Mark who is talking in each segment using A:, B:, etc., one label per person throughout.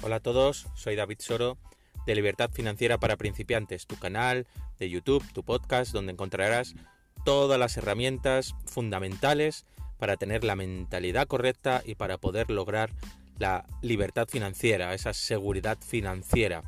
A: Hola a todos, soy David Soro de Libertad Financiera para Principiantes, tu canal de YouTube, tu podcast, donde encontrarás todas las herramientas fundamentales para tener la mentalidad correcta y para poder lograr la libertad financiera, esa seguridad financiera,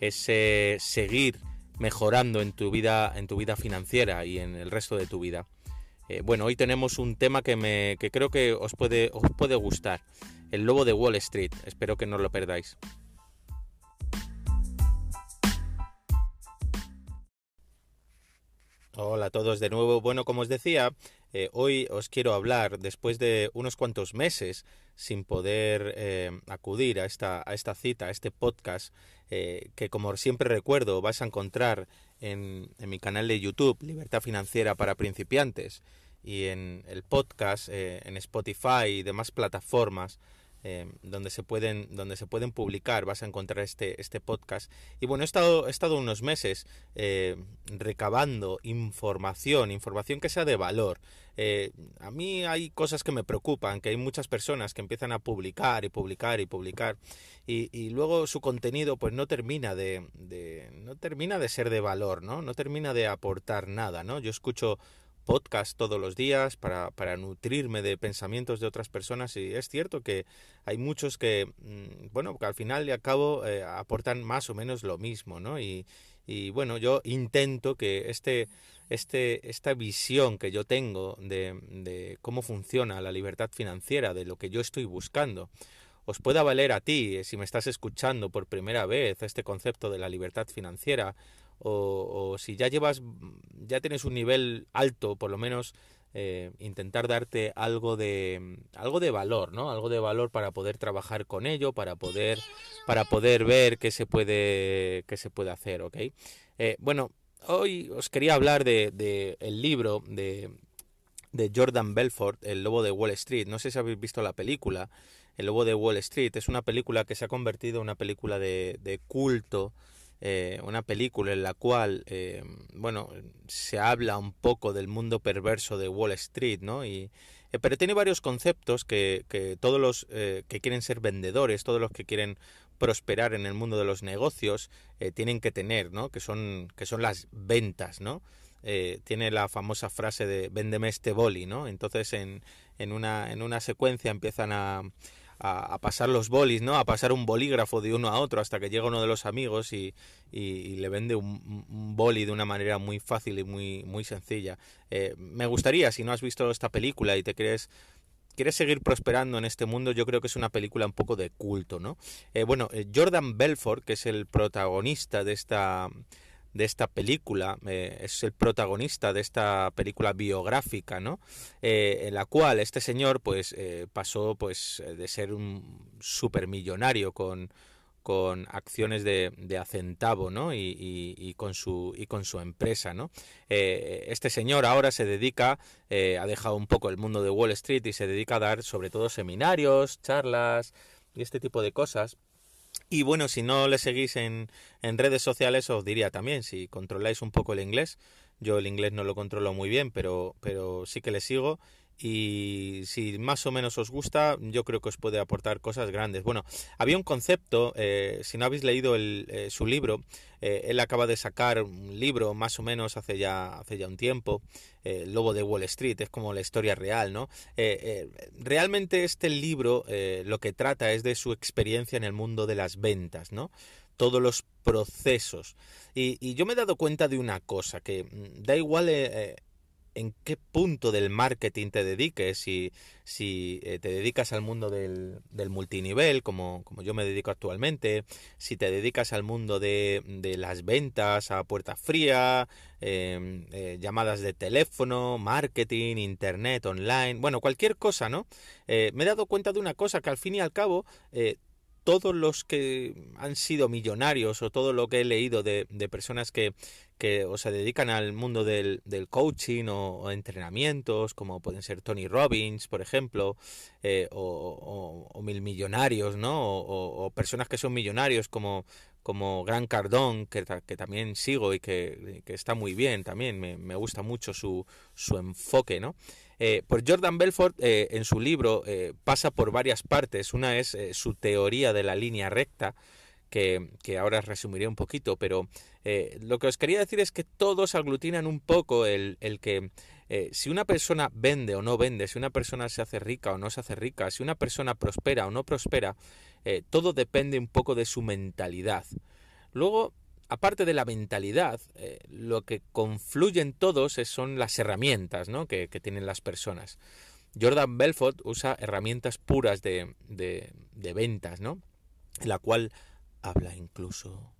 A: ese seguir mejorando en tu vida, en tu vida financiera y en el resto de tu vida. Eh, bueno, hoy tenemos un tema que, me, que creo que os puede, os puede gustar. El Lobo de Wall Street. Espero que no lo perdáis. Hola a todos de nuevo. Bueno, como os decía, eh, hoy os quiero hablar, después de unos cuantos meses sin poder eh, acudir a esta, cita, a este podcast, eh, que como siempre recuerdo vas a encontrar en, en, mi canal de YouTube, Libertad Financiera para Principiantes, y en el podcast, en Spotify y demás plataformas Em, donde, se pueden, donde se pueden publicar, vas a encontrar este, este podcast. Y bueno, he estado, he estado unos meses eh, recabando información, información que sea de valor. Eh, a mí hay cosas que me preocupan, que hay muchas personas que empiezan a publicar y publicar y publicar, y, luego su contenido pues no termina de, de, no termina de ser de valor, ¿no? No termina de aportar nada, ¿no? Yo escucho podcast todos los días para, nutrirme de pensamientos de otras personas y es cierto que hay muchos que, mm, bueno, que al final y al cabo eh, aportan más o menos lo mismo, ¿no? Y, bueno, yo intento que este, este, esta visión que yo tengo de, de cómo funciona la libertad financiera, de lo que yo estoy buscando, os pueda valer a ti eh, si me estás escuchando por primera vez este concepto de la libertad financiera o, si ya llevas, ya tienes un nivel alto, por lo menos eh, intentar darte algo de algo de valor, ¿no? Algo de valor para poder trabajar con ello, para poder para poder ver qué se puede qué se puede hacer, ¿ok? Eh, bueno, hoy os quería hablar de, el libro de, de Jordan Belfort, El Lobo de Wall Street. No sé si habéis visto la película. El Lobo de Wall Street es una película que se ha convertido en una película de, de culto eh, una película en la cual, eh, bueno, se habla un poco del mundo perverso de Wall Street, ¿no? Y, eh, pero tiene varios conceptos que, todos los que quieren ser vendedores, todos los que quieren prosperar en el mundo de los negocios, tienen que tener, ¿no? Que son, que son las ventas, ¿no? tiene la famosa frase de véndeme este boli, ¿no? Entonces en, en una secuencia empiezan a, a, pasar los bolis, ¿no? A pasar un bolígrafo de uno a otro hasta que llega uno de los amigos y, le vende un, boli de una manera muy fácil y muy, muy sencilla. Eh, me gustaría, si no has visto esta película y te crees quieres seguir prosperando en este mundo, yo creo que es una película un poco de culto, ¿no? Eh, bueno, eh, Jordan Belfort, que es el protagonista de esta de esta película, eh, es el protagonista de esta película biográfica, ¿no? Eh, en la cual este señor, pues, eh, pasó, pues, de ser un supermillonario con, con acciones de, de a centavo, ¿no? Y, con su, y con su empresa, ¿no? este señor ahora se dedica, ha dejado un poco el mundo de Wall Street y se dedica a dar sobre todo seminarios, charlas y este tipo de cosas y bueno, si no le seguís en, redes sociales, os diría también, si controláis un poco el inglés, yo el inglés no lo controlo muy bien, pero, pero sí que le sigo y si más o menos os gusta, yo creo que os puede aportar cosas grandes. Bueno, había un concepto, eh, si no habéis leído eh, su libro, eh, él acaba de sacar un libro más o menos hace ya, hace ya un tiempo, El Lobo de Wall Street, es como la historia real, ¿no? realmente este libro lo que trata es de su experiencia en el mundo de las ventas, ¿no? todos los procesos. Y, yo me he dado cuenta de una cosa, que mm, da igual en qué punto del marketing te dediques, si, si eh, te dedicas al mundo del, multinivel, como, como, yo me dedico actualmente, si te dedicas al mundo de, las ventas a puerta fría, em, eh, llamadas de teléfono, marketing, internet, online, bueno, cualquier cosa, ¿no? Eh, me he dado cuenta de una cosa, que al fin y al cabo todos los que han sido millonarios o todo lo que he leído de, personas que, que o se dedican al mundo del, coaching o, entrenamientos, como pueden ser Tony Robbins, por ejemplo, eh, o, mil millonarios, ¿no? O, personas que son millonarios como, como Gran Cardón, que, que también sigo y que, está muy bien también, me, gusta mucho su, su enfoque, ¿no? Eh, pues Jordan Belfort eh, en su libro eh, pasa por varias partes. Una es su teoría de la línea recta, que, ahora resumiré un poquito, pero lo que os quería decir es que todos aglutinan un poco el, el que si una persona vende o no vende, si una persona se hace rica o no se hace rica, si una persona prospera o no prospera, eh, todo depende un poco de su mentalidad. Luego, aparte de la mentalidad, eh, lo que confluyen todos son las herramientas que, tienen las personas. Jordan Belfort usa herramientas puras de, de, ventas, ¿no? la cual habla incluso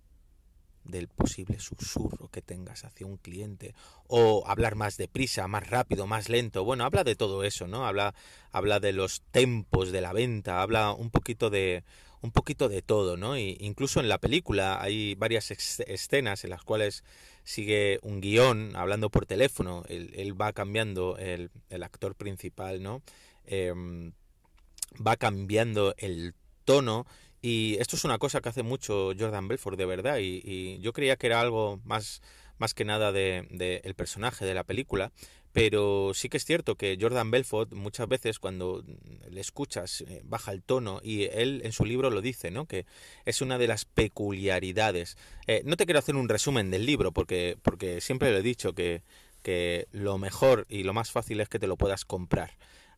A: del posible susurro que tengas hacia un cliente o hablar más deprisa, más rápido, más lento. Bueno, habla de todo eso, ¿no? Habla habla de los tempos de la venta, habla un poquito de un poquito de todo, ¿no? incluso en la película hay varias escenas en las cuales sigue un guión hablando por teléfono, él, va cambiando, el, actor principal, ¿no? Em, va cambiando el tono y esto es una cosa que hace mucho Jordan Belfort, de verdad, y, yo creía que era algo más, más que nada del de, personaje de la película, pero sí que es cierto que Jordan Belfort muchas veces cuando le escuchas eh, baja el tono y él en su libro lo dice, ¿no? Que es una de las peculiaridades. Eh, no te quiero hacer un resumen del libro porque, porque siempre lo he dicho que, que lo mejor y lo más fácil es que te lo puedas comprar.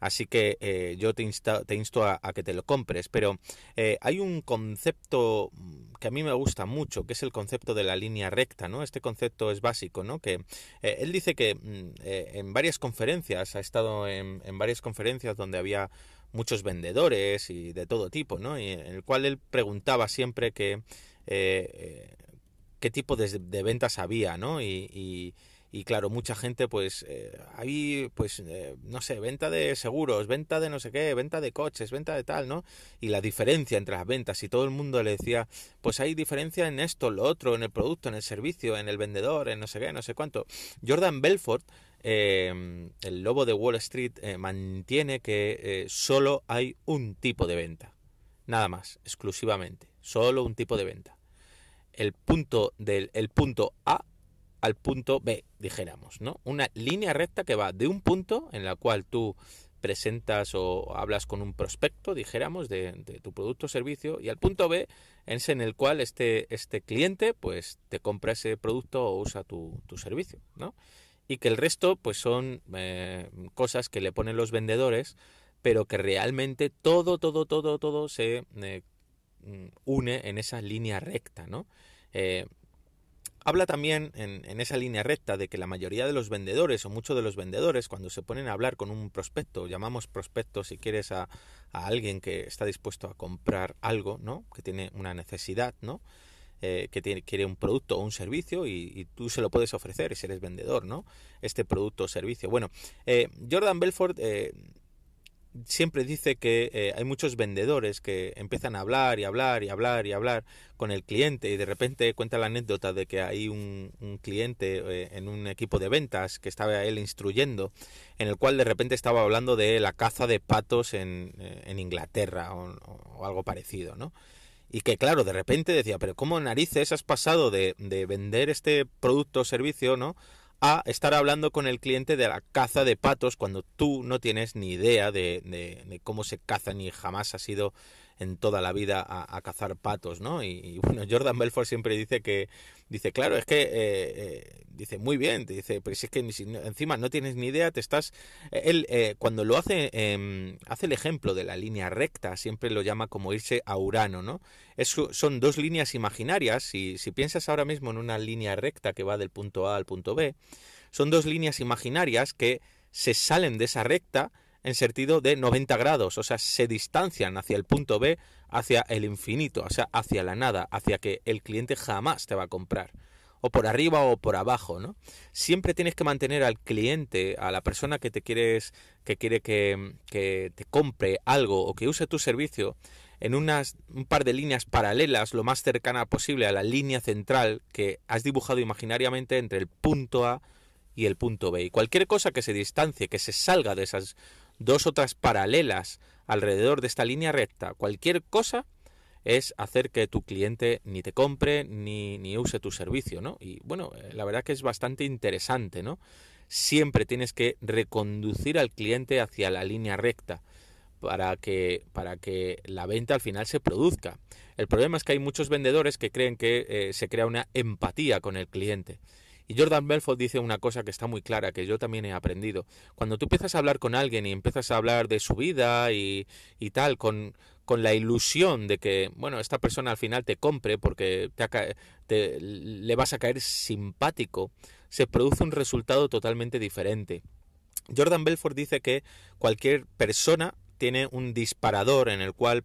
A: Así que eh, yo te, insto a, que te lo compres. Pero eh, hay un concepto mm, que a mí me gusta mucho, que es el concepto de la línea recta, ¿no? Este concepto es básico, ¿no? Que eh, él dice que mm, en varias conferencias, ha estado en, varias conferencias donde había muchos vendedores y de todo tipo, ¿no? Y en el cual él preguntaba siempre que qué tipo de, ventas había, ¿no? y, y claro, mucha gente pues hay, eh, pues eh, no sé, venta de seguros, venta de no sé qué, venta de coches, venta de tal, ¿no? Y la diferencia entre las ventas y todo el mundo le decía, pues hay diferencia en esto, lo otro, en el producto, en el servicio, en el vendedor, en no sé qué, no sé cuánto. Jordan Belfort, eh, el lobo de Wall Street, mantiene que solo hay un tipo de venta. Nada más, exclusivamente. Solo un tipo de venta. El punto del el punto A al punto B, dijéramos, ¿no? Una línea recta que va de un punto en la cual tú presentas o hablas con un prospecto, dijéramos, de, tu producto o servicio, y al punto B es en el cual este, este cliente pues te compra ese producto o usa tu, servicio, ¿no? Y que el resto pues son eh, cosas que le ponen los vendedores, pero que realmente todo, todo, todo, todo se eh, mm, une en esa línea recta, ¿no? Eh, Habla también en, esa línea recta de que la mayoría de los vendedores o muchos de los vendedores cuando se ponen a hablar con un prospecto, llamamos prospecto si quieres a, alguien que está dispuesto a comprar algo, ¿no? que tiene una necesidad, ¿no? Eh, que quiere un producto o un servicio y, tú se lo puedes ofrecer si eres vendedor, ¿no? Este producto o servicio. Bueno, eh, Jordan Belfort eh, siempre dice que eh, hay muchos vendedores que empiezan a hablar y hablar y hablar y hablar con el cliente y de repente cuenta la anécdota de que hay un, cliente eh, en un equipo de ventas que estaba él instruyendo en el cual de repente estaba hablando de la caza de patos en, eh, Inglaterra o, algo parecido, ¿no? Y que claro, de repente decía, pero ¿cómo narices has pasado de, de vender este producto o servicio, ¿no? a estar hablando con el cliente de la caza de patos cuando tú no tienes ni idea de, cómo se caza ni jamás ha sido en toda la vida a, cazar patos, ¿no? Y, bueno, Jordan Belfort siempre dice que, dice, claro, es que, eh, eh, dice, muy bien, te dice, pero si es que encima no tienes ni idea, te estás, eh, él cuando lo hace, em, hace el ejemplo de la línea recta, siempre lo llama como irse a Urano, ¿no? son dos líneas imaginarias, si piensas ahora mismo en una línea recta que va del punto A al punto B, son dos líneas imaginarias que se salen de esa recta, en sentido de 90 grados, o sea, se distancian hacia el punto B, hacia el infinito, o sea, hacia la nada, hacia que el cliente jamás te va a comprar o por arriba o por abajo, ¿no? Siempre tienes que mantener al cliente, a la persona que te quieres, que quiere que, te compre algo o que use tu servicio, en unas, un par de líneas paralelas, lo más cercana posible a la línea central que has dibujado imaginariamente entre el punto A y el punto B. Y cualquier cosa que se distancie, que se salga de esas dos otras paralelas alrededor de esta línea recta. Cualquier cosa es hacer que tu cliente ni te compre ni, use tu servicio, ¿no? Y bueno, eh, la verdad que es bastante interesante, ¿no? Siempre tienes que reconducir al cliente hacia la línea recta para que, para que la venta al final se produzca. El problema es que hay muchos vendedores que creen que eh, se crea una empatía con el cliente y Jordan Belfort dice una cosa que está muy clara, que yo también he aprendido. Cuando tú empiezas a hablar con alguien y empiezas a hablar de su vida y, tal, con, la ilusión de que, bueno, esta persona al final te compre porque te, le vas a caer simpático, se produce un resultado totalmente diferente. Jordan Belfort dice que cualquier persona tiene un disparador en el cual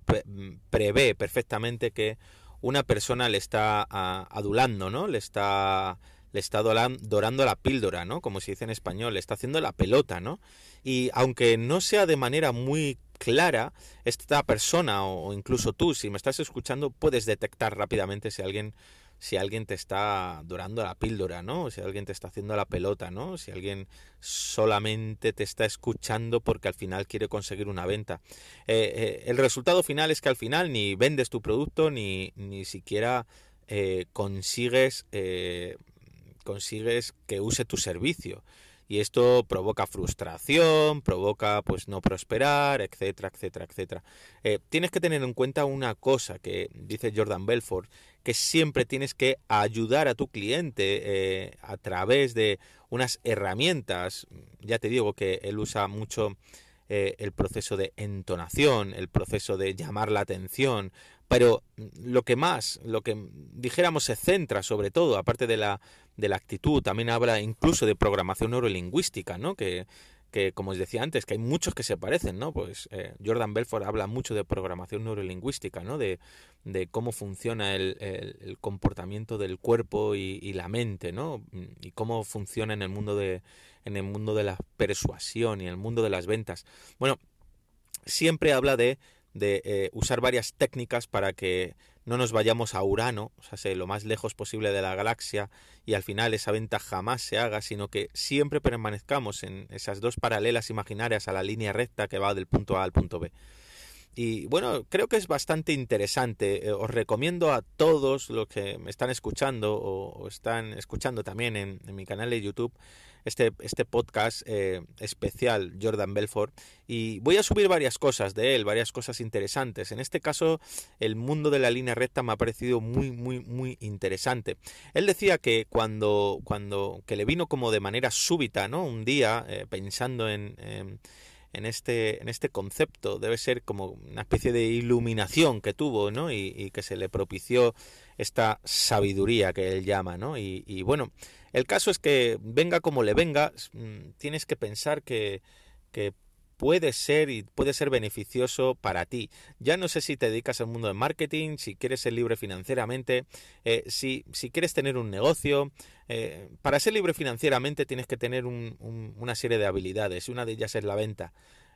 A: prevé perfectamente que una persona le está ah, adulando, ¿no? Le está le está dorando la píldora, ¿no? Como se dice en español, le está haciendo la pelota, ¿no? Y aunque no sea de manera muy clara, esta persona o incluso tú, si me estás escuchando, puedes detectar rápidamente si alguien si alguien te está dorando la píldora, ¿no? Si alguien te está haciendo la pelota, ¿no? Si alguien solamente te está escuchando porque al final quiere conseguir una venta. Eh, eh, el resultado final es que al final ni vendes tu producto ni, ni siquiera eh, consigues consigues que use tu servicio. Y esto provoca frustración, provoca pues no prosperar, etcétera, etcétera, etcétera. Eh, tienes que tener en cuenta una cosa que dice Jordan Belfort, que siempre tienes que ayudar a tu cliente eh, a través de unas herramientas. Ya te digo que él usa mucho eh, el proceso de entonación, el proceso de llamar la atención, pero lo que más, lo que dijéramos se centra sobre todo, aparte de la de la actitud, también habla incluso de programación neurolingüística, ¿no? Que, como os decía antes, que hay muchos que se parecen, ¿no? Pues eh, Jordan Belfort habla mucho de programación neurolingüística, ¿no? De, cómo funciona el, comportamiento del cuerpo y, la mente, ¿no? Y cómo funciona en el mundo de, en el mundo de la persuasión y en el mundo de las ventas. Bueno, siempre habla de, eh, usar varias técnicas para que no nos vayamos a Urano, o sea, lo más lejos posible de la galaxia, y al final esa venta jamás se haga, sino que siempre permanezcamos en esas dos paralelas imaginarias a la línea recta que va del punto A al punto B. Y bueno, creo que es bastante interesante. Eh, os recomiendo a todos los que me están escuchando o, están escuchando también en, en mi canal de YouTube este, este podcast eh, especial Jordan Belfort y voy a subir varias cosas de él, varias cosas interesantes. En este caso, el mundo de la línea recta me ha parecido muy, muy, muy interesante. Él decía que cuando, cuando que le vino como de manera súbita, ¿no? Un día, eh, pensando en en este, en este concepto. Debe ser como una especie de iluminación que tuvo, ¿no? Y, que se le propició esta sabiduría que él llama, ¿no? Y, y, bueno, el caso es que venga como le venga, mm, tienes que pensar que, que puede ser y puede ser beneficioso para ti. Ya no sé si te dedicas al mundo de marketing, si quieres ser libre financieramente, eh, si, si, quieres tener un negocio. Eh, para ser libre financieramente tienes que tener una serie de habilidades y una de ellas es la venta.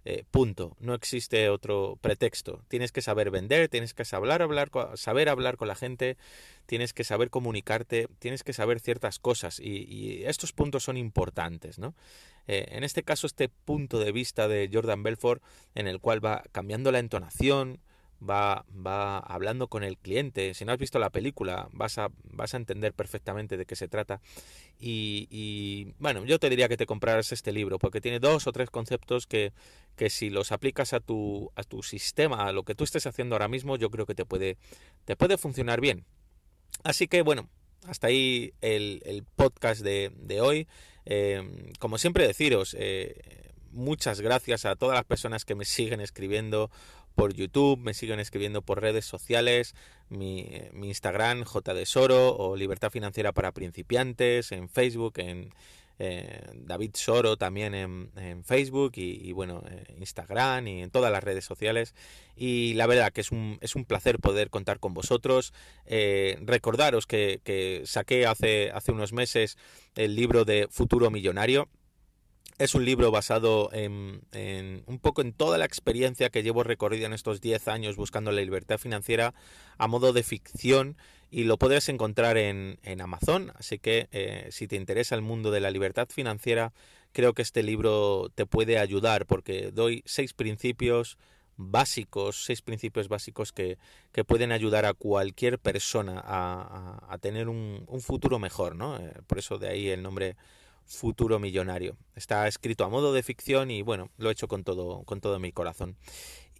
A: Eh, punto. No existe otro pretexto. Tienes que saber vender, tienes que saber hablar, saber hablar con la gente, tienes que saber comunicarte, tienes que saber ciertas cosas y, estos puntos son importantes, ¿no? Eh, en este caso, este punto de vista de Jordan Belfort, en el cual va cambiando la entonación, va, va hablando con el cliente. Si no has visto la película, vas a, vas a entender perfectamente de qué se trata. Y, bueno, yo te diría que te compraras este libro, porque tiene dos o tres conceptos que, que si los aplicas a tu, a tu sistema, a lo que tú estés haciendo ahora mismo, yo creo que te puede, te puede funcionar bien. Así que bueno, hasta ahí el, podcast de, hoy. Eh, como siempre deciros, eh, muchas gracias a todas las personas que me siguen escribiendo por YouTube, me siguen escribiendo por redes sociales, mi, eh, mi Instagram, Soro o Libertad Financiera para Principiantes, en Facebook, en David Soro también en, Facebook y, bueno, Instagram y en todas las redes sociales. Y la verdad que es un, es un placer poder contar con vosotros. Eh, recordaros que, que, saqué hace, hace unos meses el libro de Futuro Millonario es un libro basado en, un poco en toda la experiencia que llevo recorrido en estos 10 años buscando la libertad financiera a modo de ficción y lo podrás encontrar en, Amazon. Así que eh, si te interesa el mundo de la libertad financiera, creo que este libro te puede ayudar porque doy seis principios básicos, seis principios básicos que, pueden ayudar a cualquier persona a, a, a tener un, un, futuro mejor, ¿no? Eh, por eso de ahí el nombre futuro millonario. Está escrito a modo de ficción y bueno, lo he hecho con todo, con todo mi corazón.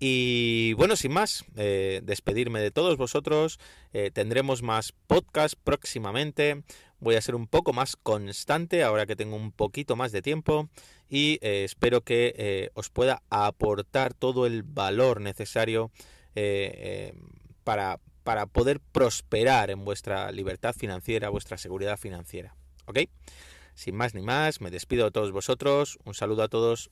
A: Y bueno, sin más, eh, despedirme de todos vosotros. Eh, tendremos más podcast próximamente. Voy a ser un poco más constante ahora que tengo un poquito más de tiempo y eh, espero que os pueda aportar todo el valor necesario para, para poder prosperar en vuestra libertad financiera, vuestra seguridad financiera. ¿Ok? Sin más ni más, me despido de todos vosotros, un saludo a todos.